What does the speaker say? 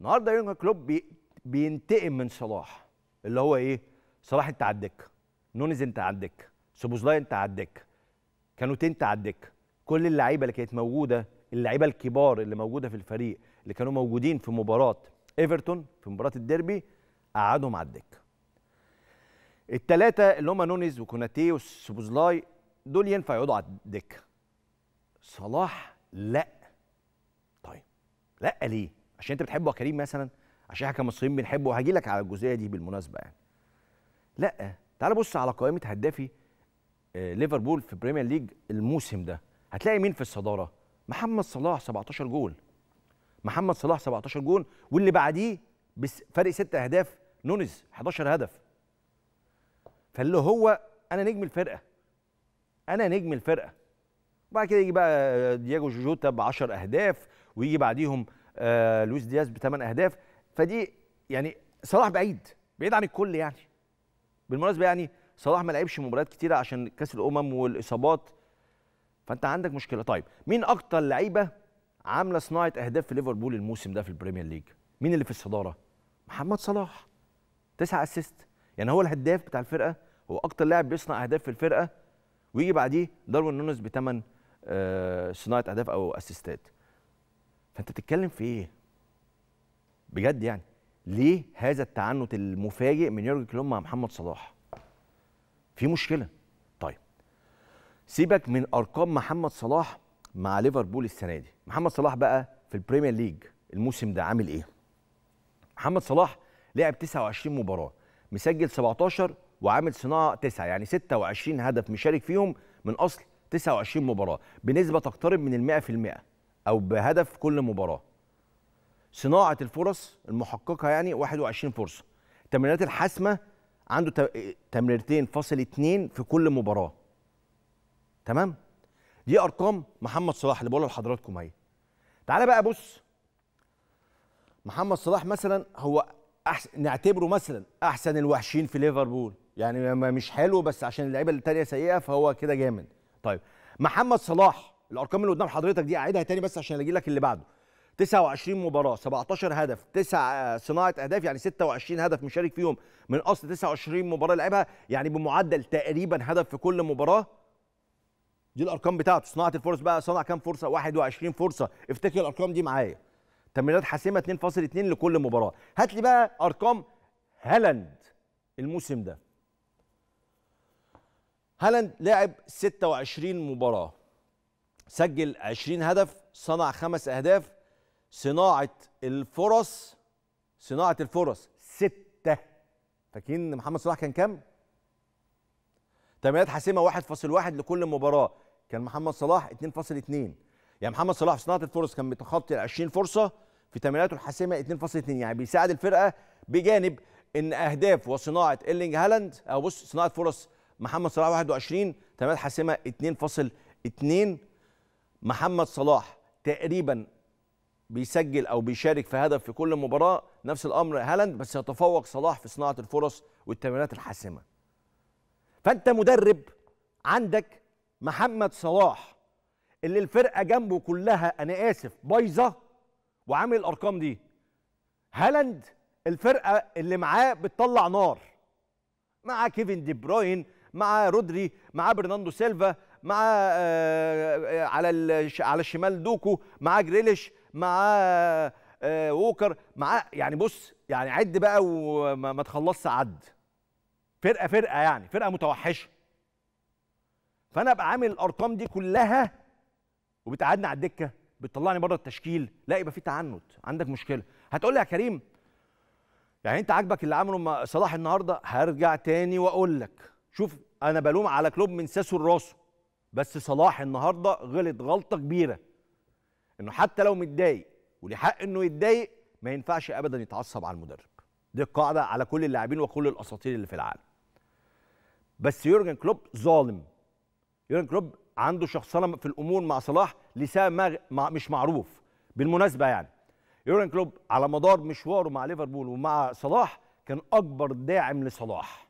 النهارده يورجن كلوب بي بينتقم من صلاح اللي هو ايه صلاح انت على الدكه نونيز انت على الدكه سوبوزلاي انت على الدكه كانوتي انت على الدكه كل اللعيبه اللي كانت موجوده اللعيبه الكبار اللي موجوده في الفريق اللي كانوا موجودين في مباراه ايفرتون في مباراه الديربي قعدهم على الدكه الثلاثه اللي هم نونيز وكوناتي وسوبوزلاي دول ينفع يقعدوا على الدكه صلاح لا طيب لا ليه عشان انت بتحبه يا كريم مثلا عشان احنا كمصريين بنحبه وهجي لك على الجزئيه دي بالمناسبه يعني لا تعال بص على قائمه هدافي آه، ليفربول في بريمير ليج الموسم ده هتلاقي مين في الصداره محمد صلاح 17 جول محمد صلاح 17 جول واللي بعديه بفرق 6 اهداف نونيز 11 هدف فاللي هو انا نجم الفرقه انا نجم الفرقه وبعد كده يجي بقى دياجو جوجوتا ب 10 اهداف ويجي بعديهم آه، لويس دياز بثمان اهداف فدي يعني صلاح بعيد بعيد عن الكل يعني بالمناسبه يعني صلاح ما لعبش مباريات كتيره عشان كاس الامم والاصابات فانت عندك مشكله طيب مين اكتر لعيبه عامله صناعه اهداف في ليفربول الموسم ده في البريمير ليج مين اللي في الصداره محمد صلاح تسعة اسيست يعني هو الهداف بتاع الفرقه هو اكتر لاعب بيصنع اهداف في الفرقه ويجي بعديه داروين نونز بثمان آه، صناعه اهداف او اسيستات فانت بتتكلم في ايه؟ بجد يعني ليه هذا التعنت المفاجئ من يورجن كلوب مع محمد صلاح؟ في مشكله طيب سيبك من ارقام محمد صلاح مع ليفربول السنه دي محمد صلاح بقى في البريمير ليج الموسم ده عامل ايه محمد صلاح لعب 29 مباراه مسجل 17 وعامل صناعه 9 يعني 26 هدف مشارك فيهم من اصل 29 مباراه بنسبه تقترب من ال 100% او بهدف كل مباراه صناعه الفرص المحققه يعني 21 فرصه التمريرات الحاسمه عنده تمريرتين فاصل اتنين في كل مباراه تمام دي ارقام محمد صلاح اللي بقولها لحضراتكم اهي تعالى بقى بص محمد صلاح مثلا هو أحسن نعتبره مثلا احسن الوحشين في ليفربول يعني مش حلو بس عشان اللعيبه التانيه سيئه فهو كده جامد طيب محمد صلاح الارقام اللي قدام حضرتك دي اعيدها تاني بس عشان اجي لك اللي بعده 29 مباراه 17 هدف 9 آه، صناعه اهداف يعني 26 هدف مشارك فيهم من اصل 29 مباراه لعبها يعني بمعدل تقريبا هدف في كل مباراه دي الارقام بتاعته صناعه الفرص بقى صنع كام فرصه 21 فرصه افتكر الارقام دي معايا تمريرات حاسمه 2.2 لكل مباراه هات لي بقى ارقام هالاند الموسم ده هالاند لعب 26 مباراه سجل 20 هدف صنع خمس اهداف صناعه الفرص صناعه الفرص سته فاكرين محمد صلاح كان كام؟ تمريرات حاسمه 1.1 لكل مباراه كان محمد صلاح 2.2 يعني محمد صلاح في صناعه الفرص كان متخطي ال 20 فرصه في تمريراته الحاسمه 2.2 يعني بيساعد الفرقه بجانب ان اهداف وصناعه ايرلينج هالاند او بص صناعه فرص محمد صلاح 21 تمريرات حاسمه 2.2 محمد صلاح تقريبا بيسجل او بيشارك في هدف في كل مباراه نفس الامر هالاند بس يتفوق صلاح في صناعه الفرص والتمريرات الحاسمه فانت مدرب عندك محمد صلاح اللي الفرقه جنبه كلها انا اسف بايظه وعامل الارقام دي هالاند الفرقه اللي معاه بتطلع نار مع كيفن دي بروين مع رودري مع برناندو سيلفا مع آه، آه، على على الشمال دوكو مع جريليش مع آه، ووكر مع يعني بص يعني عد بقى وما تخلصش عد فرقه فرقه يعني فرقه متوحشه فانا ابقى عامل الارقام دي كلها وبتقعدني على الدكه بتطلعني بره التشكيل لا يبقى في تعنت عندك مشكله هتقول لي يا كريم يعني انت عاجبك اللي عمله صلاح النهارده هرجع تاني واقول لك شوف انا بلوم على كلوب من ساسه لراسه بس صلاح النهارده غلط غلطه كبيره انه حتى لو متضايق ولحق حق انه يتضايق ما ينفعش ابدا يتعصب على المدرب دي القاعده على كل اللاعبين وكل الاساطير اللي في العالم بس يورجن كلوب ظالم يورجن كلوب عنده شخصنه في الامور مع صلاح لسبب ما مع... مش معروف بالمناسبه يعني يورجن كلوب على مدار مشواره مع ليفربول ومع صلاح كان اكبر داعم لصلاح